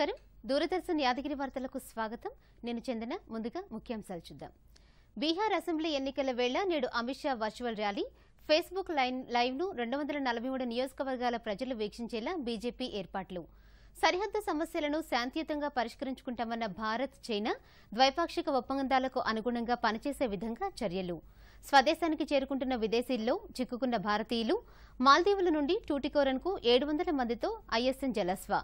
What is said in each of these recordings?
నమస్కారం దూరదర్శన్ యాదగిరి వార్తలకు స్వాగతం నేను చందన ముందుగా ముఖ్యాంశాలు చూద్దాం బీహార్ అసెంబ్లీ ఎన్నికల వేళ నేడు Amit Shah virtual rally Facebook line live ను రెండు వందల నలభై మూడు నియోజకవర్గాల ప్రజలు వీక్షించేలా బీజేపీ ఏర్పాట్లు సరిహద్దు సమస్యలను శాంతియుతంగా పరిష్కరించుకుంటామన్న భారత్ చైనా ద్వైపాక్షిక ఒప్పందాలకు అనుగుణంగా పనిచేసే విధంగా చర్యలు స్వదేశానికి చేరుకుంటున్న విదేశీల్లో చిక్కుకున్న భారతీయులు మాల్దీవుల నుండి టూటికోరన్కు ఏడు వందల మందితో ఐఎస్ఎన్ జలస్వా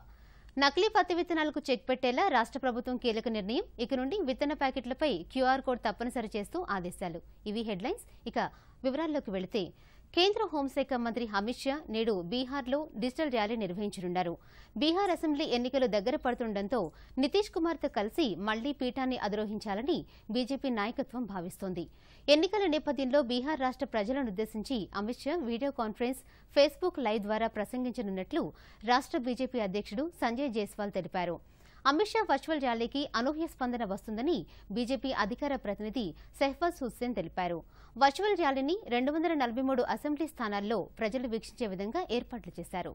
నకిలీ పత్తి విత్తనాలకు చెక్ పెట్టేలా రాష్ట్ర ప్రభుత్వం కీలక నిర్ణయం ఇక నుండి విత్తన ప్యాకెట్లపై క్యూఆర్ కోడ్ తప్పనిసరి చేస్తూ ఆదేశాలు ఇవి హెడ్లైన్స్ ఇక వివరాల్లోకి వెళితే కేంద్ర హోంశాఖ మంత్రి అమిత్ షా నేడు బీహార్లో డిజిటల్ ర్యాలీ నిర్వహించనున్నారు బీహార్ అసెంబ్లీ ఎన్నికలు దగ్గర పడుతుండటంతో నితీష్ కుమార్తో కలిసి మళ్లీ పీఠాన్ని అధిరోహించాలని బీజేపీ నాయకత్వం భావిస్తోంది ఎన్నికల నేపథ్యంలో బీహార్ రాష్ట ప్రజలను ఉద్దేశించి Amit Shah video conference Facebook live ద్వారా ప్రసంగించనున్నట్లు రాష్ట బీజేపీ అధ్యక్షుడు సంజయ్ జైస్వాల్ తెలిపారు అమిత్ షా వర్చువల్ ర్యాలీకి అనూహ్య స్పందన వస్తుందని బీజేపీ అధికార ప్రతినిధి సెహ్వాజ్ హుస్సేన్ తెలిపారు వర్చువల్ ర్యాలీని రెండు వందల నలభై మూడు అసెంబ్లీ స్థానాల్లో ప్రజలు వీక్షించే విధంగా ఏర్పాట్లు చేశారు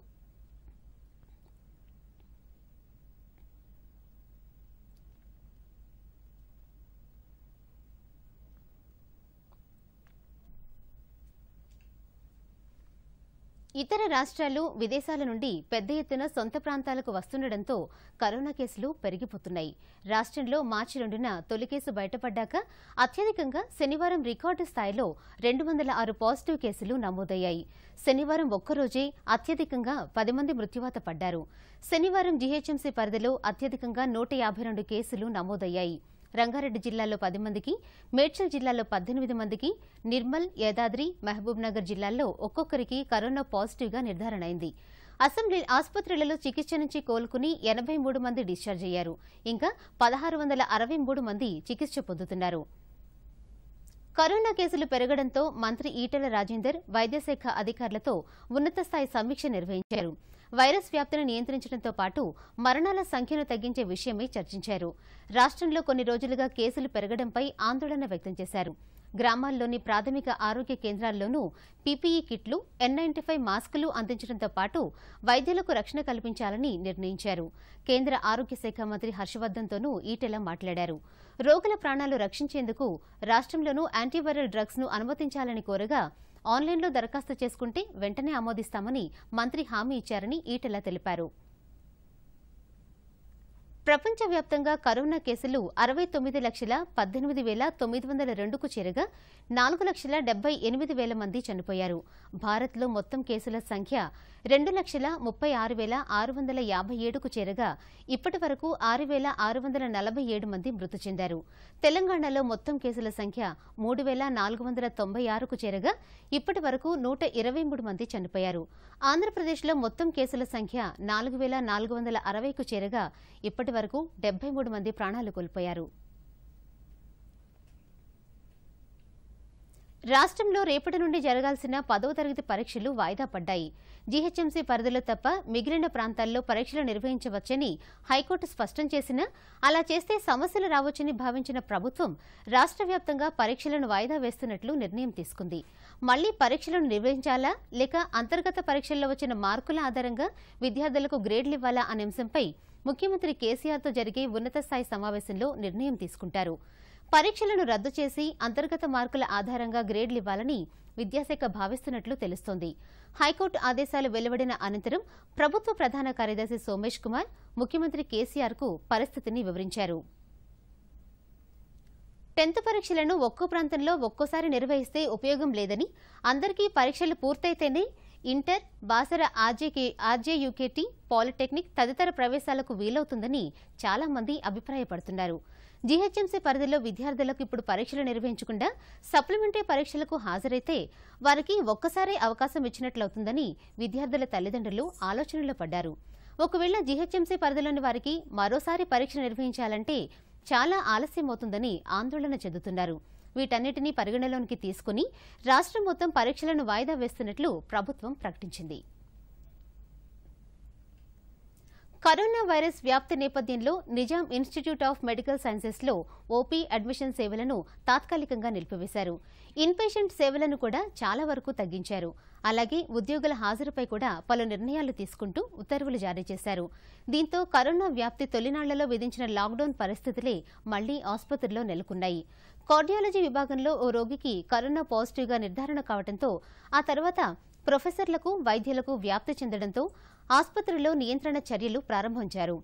ఇతర రాష్ట్రాలు విదేశాల నుండి పెద్ద ఎత్తున సొంత ప్రాంతాలకు వస్తుండటంతో కరోనా కేసులు పెరిగిపోతున్నాయి రాష్ట్రంలో మార్చి రెండున తొలి కేసు బయటపడ్డాక అత్యధికంగా శనివారం రికార్డు స్థాయిలో రెండు వందల ఆరు పాజిటివ్ కేసులు నమోదయ్యాయి శనివారం ఒక్కరోజే అత్యధికంగా పది మంది మృత్యువాత పడ్డారు శనివారం జీహెచ్ఎంసీ పరిధిలో అత్యధికంగా నూట యాభై రెండు కేసులు నమోదయ్యాయి రంగారెడ్డి జిల్లాలో పది మందికి మేడ్చల్ జిల్లాలో పద్దెనిమిది మందికి నిర్మల్ యాదాద్రి మహబూబ్నగర్ జిల్లాల్లో ఒక్కొక్కరికి కరోనా పాజిటివ్గా నిర్ధారణ అయింది అసెంబ్లీ ఆసుపత్రులలో చికిత్స నుంచి కోలుకుని ఎనభై మూడు మంది డిశ్చార్జ్ అయ్యారు ఇంకా పదహారు వందల అరవై మూడు మంది చికిత్స పొందుతున్నారు కరోనా కేసులు పెరగడంతో మంత్రి ఈటెల రాజేందర్ వైద్యశాఖ అధికారులతో ఉన్నతస్థాయి సమీక్ష నిర్వహించారు వైరస్ వ్యాప్తిని నియంత్రించడంతో పాటు మరణాల సంఖ్యను తగ్గించే విషయమై చర్చించారు రాష్ట్రంలో కొన్ని రోజులుగా కేసులు పెరగడంపై ఆందోళన వ్యక్తం చేశారు గ్రామాల్లోని ప్రాథమిక ఆరోగ్య కేంద్రాల్లోనూ పీపీఈ కిట్లు ఎన్ నైన్టీ ఫైవ్ మాస్కులు అందించడంతో పాటు వైద్యులకు రక్షణ కల్పించాలని నిర్ణయించారు కేంద్ర ఆరోగ్య శాఖ మంత్రి హర్షవర్దన్తోనూ ఈటెల మాట్లాడారు రోగుల ప్రాణాలు రక్షించేందుకు రాష్ట్రంలోనూ యాంటీవైరల్ డ్రగ్స్ ను అనుమతించాలని కోరగా ఆన్లైన్లో దరఖాస్తు చేసుకుంటే వెంటనే ఆమోదిస్తామని మంత్రి హామీ ఇచ్చారని ఈటెల తెలిపారు ప్రపంచవ్యాప్తంగా కరోనా కేసులు అరవై తొమ్మిది లక్షల పద్దెనిమిది వేల తొమ్మిది వందల రెండుకు చేరగా నాలుగు లక్షల డెబ్బై ఎనిమిది వేల మంది చనిపోయారు భారత్లో మొత్తం కేసుల సంఖ్య రెండు లక్షల ముప్పై ఆరు వేల ఆరు వందల యాభై ఏడుకు చేరగా ఇప్పటి వరకు ఆరు వేల ఆరు వందల నలభై ఏడు మంది మృతి చెందారు తెలంగాణలో మొత్తం కేసుల సంఖ్య మూడు వేల నాలుగు వందల తొంభై ఆరుకు చేరగా ఇప్పటి వరకు నూట ఇరవై మూడు మంది చనిపోయారు ఆంధ్రప్రదేశ్లో మొత్తం కేసుల సంఖ్య నాలుగు వేల నాలుగు వందల అరవైకు చేరగా ఇప్పటి ఇప్పటి వరకు డెబ్బై మూడు మంది ప్రాణాలు కోల్పోయారు రాష్ట్రంలో రేపటి నుండి జరగాల్సిన పదవ తరగతి పరీక్షలు వాయిదా పడ్డాయి జీహెచ్ఎంసీ పరిధిలో తప్ప మిగిలిన ప్రాంతాల్లో పరీక్షలు నిర్వహించవచ్చని హైకోర్టు స్పష్టం చేసినా అలా చేస్తే సమస్యలు రావచ్చని భావించిన ప్రభుత్వం రాష్ట్ర వ్యాప్తంగా పరీక్షలను వాయిదా వేస్తున్నట్లు నిర్ణయం తీసుకుంది మళ్లీ పరీక్షలను నిర్వహించాలా లేక అంతర్గత పరీక్షల్లో వచ్చిన మార్కుల ఆధారంగా విద్యార్థులకు గ్రేడ్లు ఇవ్వాలా అనే అంశంపై ముఖ్యమంత్రి కేసీఆర్తో జరిగే ఉన్నత స్థాయి సమావేశంలో నిర్ణయం తీసుకుంటారు పరీక్షలను రద్దు చేసి అంతర్గత మార్కుల ఆధారంగా గ్రేడ్లు ఇవ్వాలని విద్యాశాఖ భావిస్తున్నట్లు తెలుస్తోంది హైకోర్టు ఆదేశాలు వెలువడిన అనంతరం ప్రభుత్వ ప్రధాన కార్యదర్శి సోమేష్ కుమార్ ముఖ్యమంత్రి కేసీఆర్కు పరిస్థితిని వివరించారు టెన్త్ పరీక్షలను ఒక్కో ప్రాంతంలో ఒక్కోసారి నిర్వహిస్తే ఉపయోగం లేదని అందరికీ పరీక్షలు పూర్తయితేనే ఇంటర్ బాసర ఆర్జేకే ఆర్జేయుకేటీ పాలిటెక్నిక్ తదితర ప్రవేశాలకు వీలవుతుందని చాలామంది అభిప్రాయపడుతున్నారు జీహెచ్ఎంసీ పరిధిలో విద్యార్థులకు ఇప్పుడు పరీక్షలు నిర్వహించకుండా సప్లిమెంటరీ పరీక్షలకు హాజరైతే వారికి ఒక్కసారే అవకాశం ఇచ్చినట్లవుతుందని విద్యార్థుల తల్లిదండ్రులు ఆలోచనలో పడ్డారు ఒకవేళ జీహెచ్ఎంసీ పరిధిలోని వారికి మరోసారి పరీక్ష నిర్వహించాలంటే చాలా ఆలస్యమవుతుందని ఆందోళన చెందుతున్నారు వీటన్నిటినీ పరిగణలోనికి తీసుకుని రాష్ట్రం మొత్తం పరీక్షలను వాయిదా వేస్తున్నట్లు ప్రభుత్వం ప్రకటించింది కరోనా వైరస్ వ్యాప్తి నేపథ్యంలో నిజాం ఇన్స్టిట్యూట్ ఆఫ్ మెడికల్ సైన్సెస్లో ఓపీ అడ్మిషన్ సేవలను తాత్కాలికంగా నిలిపివేశారు ఇన్పేషెంట్ సేవలను కూడా చాలా వరకు తగ్గించారు అలాగే ఉద్యోగుల హాజరుపై కూడా పలు నిర్ణయాలు తీసుకుంటూ ఉత్తర్వులు జారీ చేశారు దీంతో కరోనా వ్యాప్తి తొలినాళ్లలో విధించిన లాక్డౌన్ పరిస్థితులే మళ్లీ ఆసుపత్రిలో నెలకొన్నాయి కార్డియాలజీ విభాగంలో ఓ రోగికి కరోనా పాజిటివ్గా నిర్ధారణ కావడంతో ఆ తర్వాత ప్రొఫెసర్లకు వైద్యులకు వ్యాప్తి చెందడంతో ఆసుపత్రిలో నియంత్రణ చర్యలు ప్రారంభించారు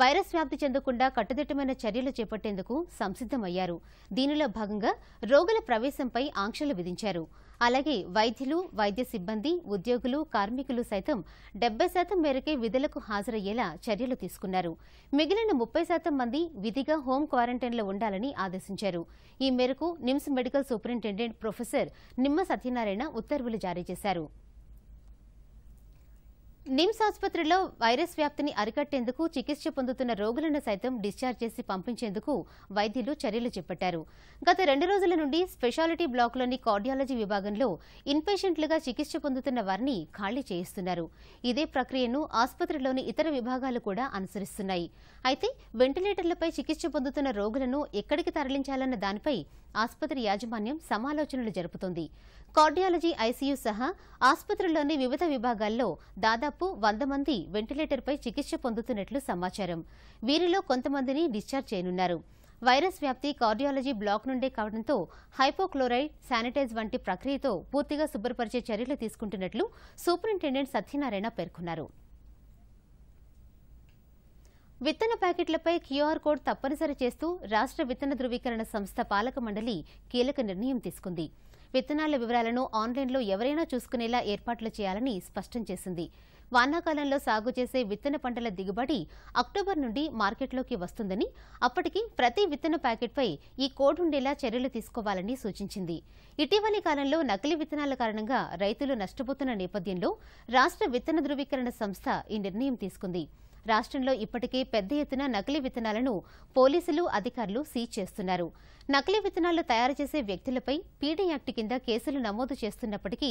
వైరస్ వ్యాప్తి చెందకుండా కట్టుదిట్టమైన చర్యలు చేపట్టేందుకు సంసిద్దమయ్యారు దీనిలో భాగంగా రోగుల ప్రవేశంపై ఆంక్షలు విధించారు అలాగే వైద్యులు వైద్య సిబ్బంది ఉద్యోగులు కార్మికులు సైతం డెబ్బై శాతం మేరకే విధులకు హాజరయ్యేలా చర్యలు తీసుకున్నారు మిగిలిన ముప్పై శాతం మంది విధిగా హోం క్వారంటైన్లో ఉండాలని ఆదేశించారు ఈ మేరకు నిమ్స్ మెడికల్ సూపరింటెండెంట్ ప్రొఫెసర్ నిమ్మ సత్యనారాయణ ఉత్తర్వులు జారీ చేశారు నిమ్స్ ఆసుపత్రిలో వైరస్ వ్యాప్తిని అరికట్టేందుకు చికిత్స పొందుతున్న రోగులను సైతం డిశ్చార్జ్ చేసి పంపించేందుకు వైద్యులు చర్యలు చేపట్టారు గత రెండు రోజుల నుండి స్పెషాలిటీ బ్లాక్లోని కార్డియాలజీ విభాగంలో ఇన్పేషెంట్లుగా చికిత్స పొందుతున్న వారిని ఖాళీ చేయిస్తున్నారు ఇదే ప్రక్రియను ఆసుపత్రిలోని ఇతర విభాగాలు కూడా అనుసరిస్తున్నాయి అయితే వెంటిలేటర్లపై చికిత్స పొందుతున్న రోగులను ఎక్కడికి తరలించాలన్న దానిపై ఆసుపత్రి యాజమాన్యం సమాలోచనలు జరుపుతోంది కార్డియాలజీ ఐసీయూ సహా ఆసుపత్రుల్లోని వివిధ విభాగాల్లో దాదాపు వంద మంది వెంటిలేటర్పై చికిత్స పొందుతున్నట్లు సమాచారం వీరిలో కొంతమందిని డిశ్చార్జ్ చేయనున్నారు వైరస్ వ్యాప్తి కార్డియాలజీ బ్లాక్ నుండే కావడంతో హైపోక్లోరైడ్ శానిటైజ్ వంటి ప్రక్రియతో పూర్తిగా శుభ్రపరిచే చర్యలు తీసుకుంటున్నట్లు సూపరింటెండెంట్ సత్యనారాయణ పేర్కొన్నారు విత్తన ప్యాకెట్లపై క్యూఆర్ కోడ్ తప్పనిసరి చేస్తూ రాష్ట్ర విత్తన ధృవీకరణ సంస్థ పాలక మండలి కీలక నిర్ణయం తీసుకుంది విత్తనాల వివరాలను ఆన్లైన్లో ఎవరైనా చూసుకునేలా ఏర్పాట్లు చేయాలని స్పష్టం చేసింది వానాకాలంలో సాగు చేసే విత్తన పంటల దిగుబడి అక్టోబర్ నుండి మార్కెట్లోకి వస్తుందని అప్పటికి ప్రతి విత్తన ప్యాకెట్పై ఈ కోడ్ ఉండేలా చర్యలు తీసుకోవాలని సూచించింది ఇటీవలి కాలంలో నకిలీ విత్తనాల కారణంగా రైతులు నష్టపోతున్న నేపథ్యంలో రాష్ట్ర విత్తన ధృవీకరణ సంస్థ ఈ నిర్ణయం తీసుకుంది రాష్ట్రంలో ఇప్పటికే పెద్ద ఎత్తున నకిలీ విత్తనాలను పోలీసులు అధికారులు సీజ్ చేస్తున్నారు నకిలీ విత్తనాలు తయారు చేసే వ్యక్తులపై పీడీ యాక్ట్ కింద కేసులు నమోదు చేస్తున్నప్పటికీ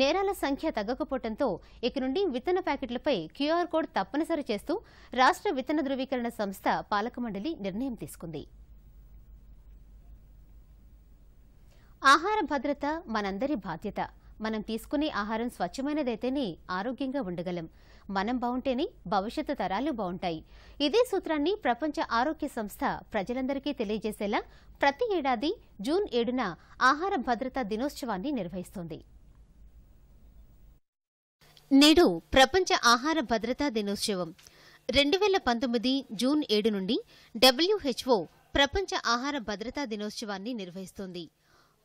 నేరాల సంఖ్య తగ్గకపోవడంతో ఇక నుండి విత్తన ప్యాకెట్లపై క్యూఆర్ కోడ్ తప్పనిసరి చేస్తూ రాష్ట్ర విత్తన ధృవీకరణ సంస్థ పాలక మండలి నిర్ణయం తీసుకుంది ఆహార భద్రత మనందరి బాధ్యత మనం తీసుకునే ఆహారం స్వచ్ఛమైనదైతేనే ఆరోగ్యంగా ఉండగలం మనం బాగుంటేనే భవిష్యత్తు తరాలు బాగుంటాయి ఇదే సూత్రాన్ని ప్రపంచ ఆరోగ్య సంస్థ ప్రజలందరికీ తెలియజేసేలా ప్రతి ఏడాది జూన్ ఏడున ఆహార భద్రతా దినోత్సవాన్ని నిర్వహిస్తోంది నేడు ప్రపంచ ఆహార భద్రతా దినోత్సవం రెండు వేల పంతొమ్మిది జూన్ ఏడు నుండి డబ్ల్యూహెచ్ఓ ప్రపంచ ఆహార భద్రతా దినోత్సవాన్ని నిర్వహిస్తోంది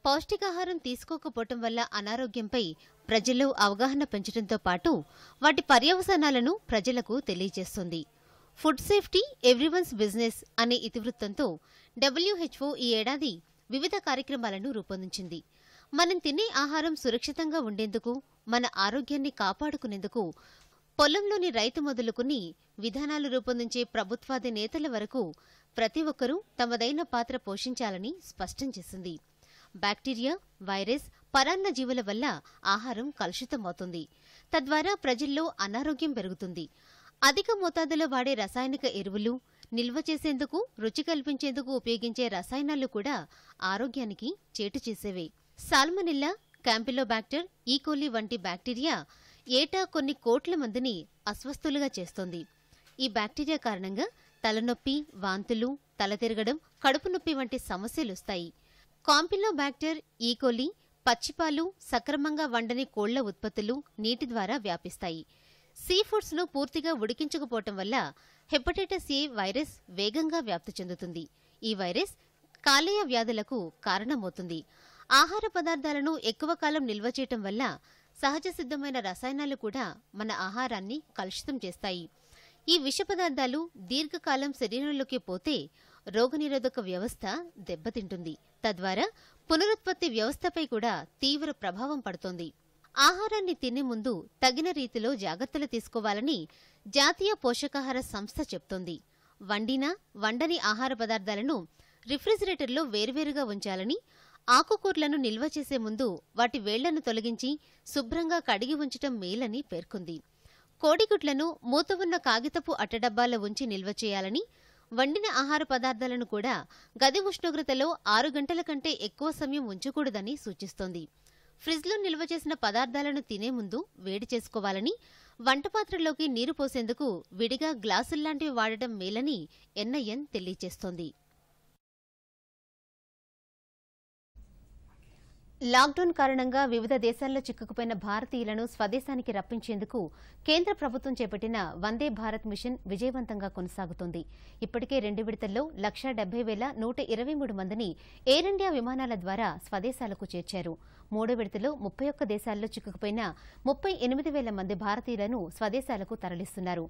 పౌష్టికాహారం తీసుకోకపోవటం వల్ల అనారోగ్యంపై ప్రజల్లో అవగాహన పెంచడంతో పాటు వాటి పర్యవసనాలను ప్రజలకు తెలియజేస్తుంది ఫుడ్ సేఫ్టీ ఎవ్రీవన్స్ బిజినెస్ అనే ఇతివృత్తంతో డబ్ల్యూహెచ్ఓ ఈ ఏడాది వివిధ కార్యక్రమాలను రూపొందించింది మనం తినే ఆహారం సురక్షితంగా ఉండేందుకు మన ఆరోగ్యాన్ని కాపాడుకునేందుకు పొలంలోని రైతు మొదలుకుని విధానాలు రూపొందించే ప్రభుత్వాది నేతల వరకు ప్రతి ఒక్కరూ తమదైన పాత్ర పోషించాలని స్పష్టం చేసింది బ్యాక్టీరియా వైరస్ పరాన్న జీవుల వల్ల ఆహారం కలుషితమవుతుంది తద్వారా ప్రజల్లో అనారోగ్యం పెరుగుతుంది అధిక మోతాదులో వాడే రసాయనిక ఎరువులు నిల్వ చేసేందుకు రుచి కల్పించేందుకు ఉపయోగించే రసాయనాలు కూడా ఆరోగ్యానికి చేటు చేసేవే సాల్మనిల్లా క్యాంపిలోబాక్టర్ ఈకోలి వంటి బ్యాక్టీరియా ఏటా కొన్ని కోట్ల మందిని అస్వస్థులుగా చేస్తోంది ఈ బ్యాక్టీరియా కారణంగా తలనొప్పి వాంతులు తల తిరగడం కడుపు నొప్పి వంటి సమస్యలు వస్తాయి కాంపిలోబ్యాక్టర్ ఈకోలి పచ్చిపాలు సక్రమంగా వండని కోళ్ల ఉత్పత్తులు నీటి ద్వారా వ్యాపిస్తాయి సీ ఫుడ్స్ను పూర్తిగా ఉడికించకపోవటం వల్ల హెపటైటిస్ ఏ వైరస్ వేగంగా వ్యాప్తి చెందుతుంది ఈ వైరస్ కాలేయ వ్యాధులకు కారణమవుతుంది ఆహార పదార్థాలను ఎక్కువ కాలం నిల్వ చేయటం వల్ల సహజ సిద్ధమైన రసాయనాలు కూడా మన ఆహారాన్ని కలుషితం చేస్తాయి ఈ విష పదార్థాలు దీర్ఘకాలం శరీరంలోకి పోతే రోగనిరోధక వ్యవస్థ దెబ్బతింటుంది తద్వారా పునరుత్పత్తి వ్యవస్థపై కూడా తీవ్ర ప్రభావం పడుతోంది ఆహారాన్ని తినే ముందు తగిన రీతిలో జాగ్రత్తలు తీసుకోవాలని జాతీయ పోషకాహార సంస్థ చెప్తోంది వండిన వండని ఆహార పదార్థాలను రిఫ్రిజిరేటర్లో వేర్వేరుగా ఉంచాలని ఆకుకూరలను నిల్వ చేసే ముందు వాటి వేళ్లను తొలగించి శుభ్రంగా కడిగి ఉంచటం మేలని పేర్కొంది కోడిగుడ్లను మూత ఉన్న కాగితపు అట్టడబ్బాల్లో ఉంచి నిల్వ చేయాలని వండిన ఆహార పదార్థాలను కూడా గది ఉష్ణోగ్రతలో ఆరు గంటల కంటే ఎక్కువ సమయం ఉంచకూడదని సూచిస్తోంది ఫ్రిజ్లో నిల్వ చేసిన పదార్థాలను తినే ముందు వేడి చేసుకోవాలని వంటపాత్రలోకి నీరు పోసేందుకు విడిగా గ్లాసుల్లాంటివి వాడటం మేలని ఎన్ఐఎన్ తెలియజేస్తోంది లాక్డౌన్ కారణంగా వివిధ దేశాల్లో చిక్కుకుపోయిన భారతీయులను స్వదేశానికి రప్పించేందుకు కేంద్ర ప్రభుత్వం చేపట్టిన వందే భారత్ మిషన్ విజయవంతంగా కొనసాగుతోంది ఇప్పటికే రెండు విడతల్లో లక్ష డెబ్బై వేల నూట ఇరవై మూడు మందిని ఎయిర్ ఇండియా విమానాల ద్వారా స్వదేశాలకు చేర్చారు మూడో విడతలో ముప్పై ఒక్క దేశాల్లో చిక్కుకుపోయిన ముప్పై ఎనిమిది వేల మంది భారతీయులను స్వదేశాలకు తరలిస్తున్నారు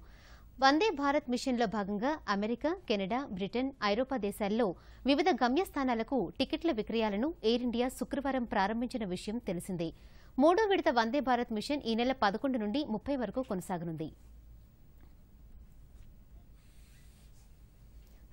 వందే భారత్ మిషన్లో భాగంగా అమెరికా కెనడా బ్రిటన్ ఐరోపా దేశాల్లో వివిధ గమ్యస్థానాలకు టికెట్ల విక్రయాలను ఎయిర్ ఇండియా శుక్రవారం ప్రారంభించిన విషయం తెలిసిందే మూడో విడత వందే భారత్ మిషన్ ఈ నెల పదకొండు నుండి ముప్పై వరకు కొనసాగనుంది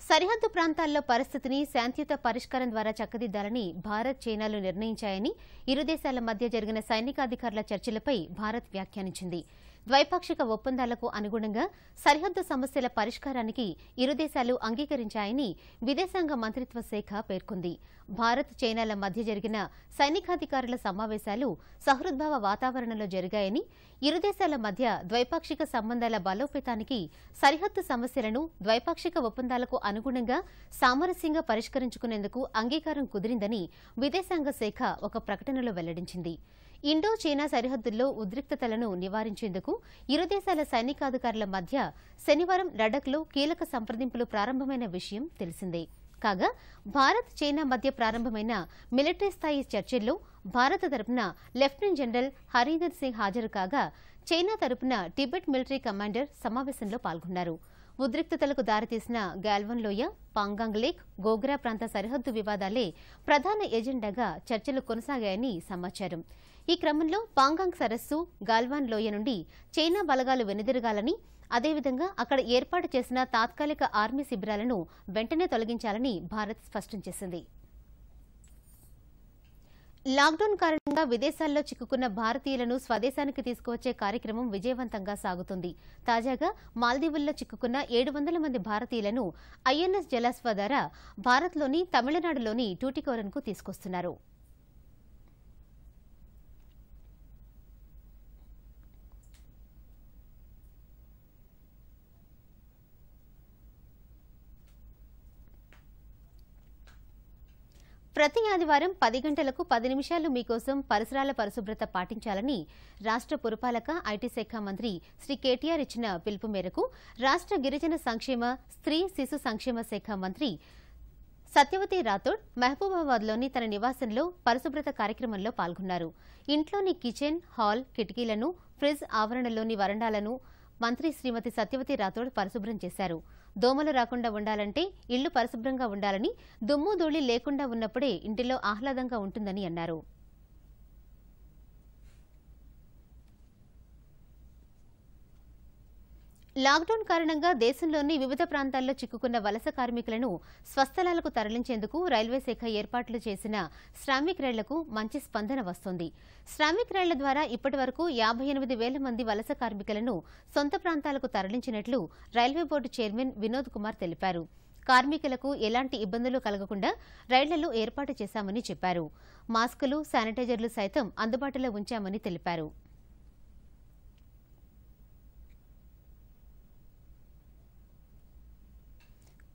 సరిహద్దు ప్రాంతాల్లో పరిస్థితిని శాంతియుత పరిష్కారం ద్వారా చక్కదిద్దాలని భారత్ చైనాలు నిర్ణయించాయని ఇరు దేశాల మధ్య జరిగిన సైనికాధికారుల చర్చలపై భారత్ వ్యాఖ్యానించింది ద్వైపాక్షిక ఒప్పందాలకు అనుగుణంగా సరిహద్దు సమస్యల పరిష్కారానికి ఇరు దేశాలు అంగీకరించాయని విదేశాంగ మంత్రిత్వ శాఖ పేర్కొంది భారత్ చైనాల మధ్య జరిగిన సైనికాధికారుల సమావేశాలు సహృద్భావ వాతావరణంలో జరిగాయని ఇరు దేశాల మధ్య ద్వైపాక్షిక సంబంధాల బలోపేతానికి సరిహద్దు సమస్యలను ద్వైపాక్షిక ఒప్పందాలకు అనుగుణంగా సామరస్యంగా పరిష్కరించుకునేందుకు అంగీకారం కుదిరిందని విదేశాంగ శాఖ ఒక ప్రకటనలో వెల్లడించింది ఇండో చైనా సరిహద్దుల్లో ఉద్రిక్తతలను నివారించేందుకు ఇరు దేశాల సైనికాధికారుల మధ్య శనివారం లడఖ్లో కీలక సంప్రదింపులు ప్రారంభమైన విషయం తెలిసిందే కాగా భారత్ చైనా మధ్య ప్రారంభమైన మిలిటరీ స్థాయి చర్చల్లో భారత తరపున లెఫ్టినెంట్ జనరల్ హరీందర్ సింగ్ హాజరు కాగా చైనా తరపున టిబెట్ మిలిటరీ కమాండర్ సమావేశంలో పాల్గొన్నారు ఉద్రిక్తతలకు దారితీసిన గాల్వన్ లోయ పాంగాంగ్ లేక్ గోగ్రా ప్రాంత సరిహద్దు వివాదాలే ప్రధాన ఎజెండాగా చర్చలు కొనసాగాయని సమాచారం ఈ క్రమంలో పాంగాంగ్ సరస్సు గాల్వాన్ లోయ నుండి చైనా బలగాలు వెనుదిరగాలని అదేవిధంగా అక్కడ ఏర్పాటు చేసిన తాత్కాలిక ఆర్మీ శిబిరాలను వెంటనే తొలగించాలని భారత్ స్పష్టం చేసింది లాక్డౌన్ కారణంగా విదేశాల్లో చిక్కుకున్న భారతీయులను స్వదేశానికి తీసుకువచ్చే కార్యక్రమం విజయవంతంగా సాగుతుంది తాజాగా మాల్దీవుల్లో చిక్కుకున్న ఏడు వందల మంది భారతీయులను ఐఎన్ఎస్ జలాస్వ ద్వారా భారత్లోని తమిళనాడులోని టూటికోరన్కు తీసుకొస్తున్నారు ప్రతి ఆదివారం పది గంటలకు పది నిమిషాలు మీకోసం పరిసరాల పరిశుభ్రత పాటించాలని రాష్ట్ర పురపాలక ఐటీ శాఖ మంత్రి శ్రీ కేటీఆర్ ఇచ్చిన పిలుపు మేరకు రాష్ట్ర గిరిజన సంక్షేమ స్త్రీ శిశు సంక్షేమ శాఖ మంత్రి సత్యవతి రాథోడ్ మహబూబాబాద్లోని తన నివాసంలో పరిశుభ్రత కార్యక్రమంలో పాల్గొన్నారు ఇంట్లోని కిచెన్ హాల్ కిటికీలను ఫ్రిజ్ ఆవరణలోని వరండాలను మంత్రి శ్రీమతి సత్యవతి రాథోడ్ పరిశుభ్రం చేశారు దోమలు రాకుండా ఉండాలంటే ఇళ్లు పరిశుభ్రంగా ఉండాలని దుమ్ము ధూళి లేకుండా ఉన్నప్పుడే ఇంటిలో ఆహ్లాదంగా ఉంటుందని అన్నారు లాక్డౌన్ కారణంగా దేశంలోని వివిధ ప్రాంతాల్లో చిక్కుకున్న వలస కార్మికులను స్వస్థలాలకు తరలించేందుకు రైల్వే శాఖ ఏర్పాట్లు చేసిన శ్రామిక్ రైళ్లకు మంచి స్పందన వస్తోంది శ్రామిక్ రైళ్ల ద్వారా ఇప్పటి వరకు యాభై ఎనిమిది వేల మంది వలస కార్మికులను సొంత ప్రాంతాలకు తరలించినట్లు railway board chairman Vinod Kumar తెలిపారు కార్మికులకు ఎలాంటి ఇబ్బందులు కలగకుండా రైళ్లలో ఏర్పాటు చేశామని చెప్పారు మాస్కులు శానిటైజర్లు సైతం అందుబాటులో ఉంచామని తెలిపారు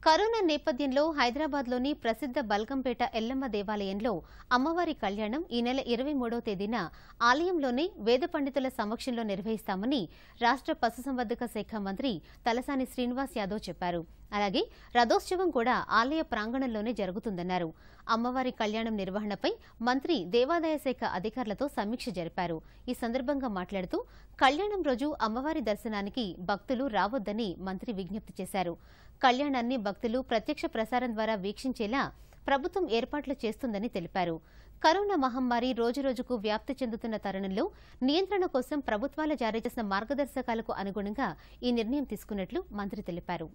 కరోనా నేపథ్యంలో హైదరాబాద్లోని ప్రసిద్ధ బల్గంపేట ఎల్లమ్మ దేవాలయంలో అమ్మవారి కళ్యాణం ఈ నెల ఇరవై మూడవ తేదీన ఆలయంలోనే వేద పండితుల సమక్షంలో నిర్వహిస్తామని రాష్ట్ర పశుసంవర్ధక శాఖ మంత్రి తలసాని శ్రీనివాస్ యాదవ్ చెప్పారు అలాగే రథోత్సవం కూడా ఆలయ ప్రాంగణంలోనే జరుగుతుందన్నారు అమ్మవారి కళ్యాణం నిర్వహణపై మంత్రి దేవాదాయ శాఖ అధికారులతో సమీక్ష జరిపారు ఈ సందర్భంగా మాట్లాడుతూ కళ్యాణం రోజు అమ్మవారి దర్శనానికి భక్తులు రావొద్దని మంత్రి విజ్ఞప్తి చేశారు కళ్యాణాన్ని భక్తులు ప్రత్యక్ష ప్రసారం ద్వారా వీక్షించేలా ప్రభుత్వం ఏర్పాట్లు చేస్తుందని తెలిపారు కరోనా మహమ్మారి రోజురోజుకు వ్యాప్తి చెందుతున్న తరుణంలో నియంత్రణ కోసం ప్రభుత్వాలు జారీ చేసిన మార్గదర్శకాలకు అనుగుణంగా ఈ నిర్ణయం తీసుకున్నట్లు మంత్రి తెలిపారు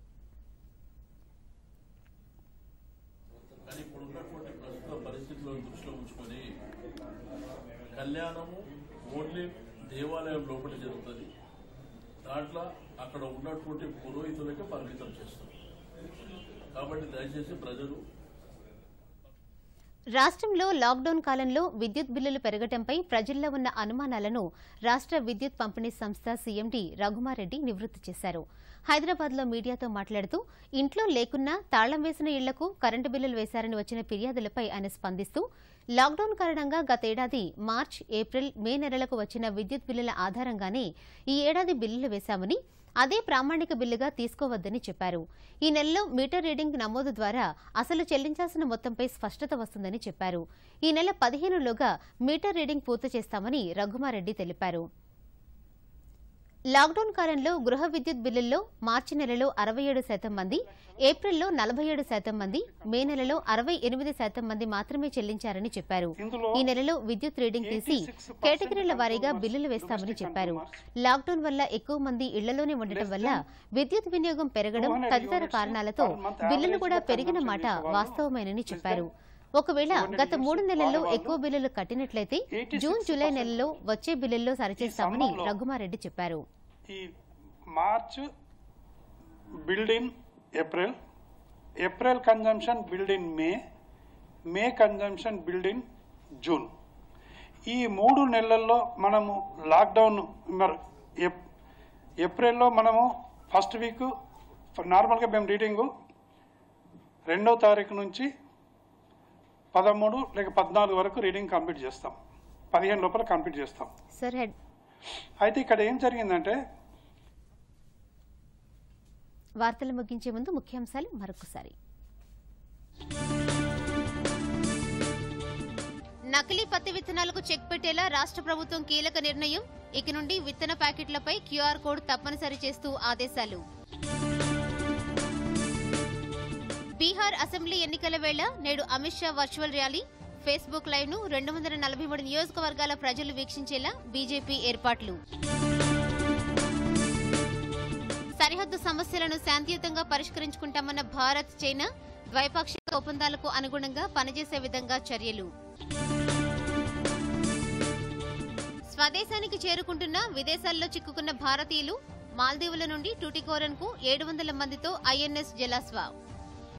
కళ్యాణము ఓన్లీ దేవాలయం లోపల జరుగుతుంది దాంట్లో అక్కడ ఉన్నటువంటి పురోహితులకి పరిమితం చేస్తారు కాబట్టి దయచేసి ప్రజలు రాష్ట్రంలో లాక్డౌన్ కాలంలో విద్యుత్ బిల్లులు పెరగటంపై ప్రజల్లో ఉన్న అనుమానాలను రాష్ట్ర విద్యుత్ పంపిణీ సంస్థ సీఎండీ రఘుమారెడ్డి నివృత్తి చేశారు హైదరాబాద్లో మీడియాతో మాట్లాడుతూ ఇంట్లో లేకున్నా తాళం వేసిన ఇళ్లకు కరెంటు బిల్లులు వేశారని వచ్చిన ఫిర్యాదులపై ఆయన స్పందిస్తూ లాక్డౌన్ కారణంగా గతేడాది మార్చ్ ఏప్రిల్ మే నెలలకు వచ్చిన విద్యుత్ బిల్లుల ఆధారంగానే ఈ ఏడాది బిల్లులు వేశామని అదే ప్రామాణిక బిల్లుగా తీసుకోవద్దని చెప్పారు ఈ నెలలో మీటర్ రీడింగ్ నమోదు ద్వారా అసలు చెల్లించాల్సిన మొత్తంపై స్పష్టత వస్తుందని చెప్పారు ఈ నెల పదిహేనులోగా మీటర్ రీడింగ్ పూర్తి చేస్తామని రఘుమారెడ్డి తెలిపారు లాక్డౌన్ కాలంలో గృహ విద్యుత్ బిల్లుల్లో మార్చి నెలలో అరవై ఏడు శాతం మంది ఏప్రిల్లో నలభై ఏడు శాతం మంది మే నెలలో అరవై ఎనిమిది శాతం మంది మాత్రమే చెల్లించారని చెప్పారు ఈ నెలలో విద్యుత్ రీడింగ్ తీసి కేటగిరీల వారీగా బిల్లులు వేస్తామని చెప్పారు లాక్డౌన్ వల్ల ఎక్కువ మంది ఇళ్లలోనే ఉండటం వల్ల విద్యుత్ వినియోగం పెరగడం తదితర కారణాలతో బిల్లులు కూడా పెరిగిన మాట వాస్తవమేనని చెప్పారు ఒకవేళ గత మూడు నెలల్లో ఎక్కువ బిల్లులు కట్టినట్లయితే జూన్ జూలై నెలలో వచ్చే బిల్లుల్లో సరిచేస్తామని రఘుమారెడ్డి చెప్పారు ఈ March build in April April consumption build in May May consumption build in June ఈ మూడు నెలల్లో మనము లాక్డౌన్ మరి ఏప్రిల్లో మనము ఫస్ట్ వీక్ నార్మల్గా మేము రీడింగు రెండో తారీఖు నుంచి పదమూడు లేక పద్నాలుగు వరకు రీడింగ్ కంప్లీట్ చేస్తాం పదిహేను లోపల కంప్లీట్ చేస్తాం అయితే ఇక్కడ ఏం జరిగిందంటే వార్తలు ముగించే ముందు ముఖ్యాంశాలు మరొకసారి నకిలీ పత్తి విత్తనాలకు చెక్ పెట్టేలా రాష్ట్ర ప్రభుత్వం కీలక నిర్ణయం ఇక నుండి విత్తన ప్యాకెట్లపై క్యూఆర్ కోడ్ తప్పనిసరి చేస్తూ ఆదేశాలు బీహార్ అసెంబ్లీ ఎన్నికల వేళ నేడు Amit Shah virtual rally Facebook live ను రెండు వందల నలభై మూడు నియోజకవర్గాల ప్రజలు వీక్షించేలా బీజేపీ ఏర్పాట్లు సరిహద్దు సమస్యలను శాంతియుతంగా పరిష్కరించుకుంటామన్న భారత్ చైనా ద్వైపాక్షిక ఒప్పందాలకు అనుగుణంగా పనిచేసే విధంగా చర్యలు స్వదేశానికి చేరుకుంటున్న విదేశాల్లో చిక్కుకున్న భారతీయులు మాల్దీవుల నుండి టూటికోరన్కు ఏడు వందల మందితో ఐఎన్ఎస్ జలాస్వా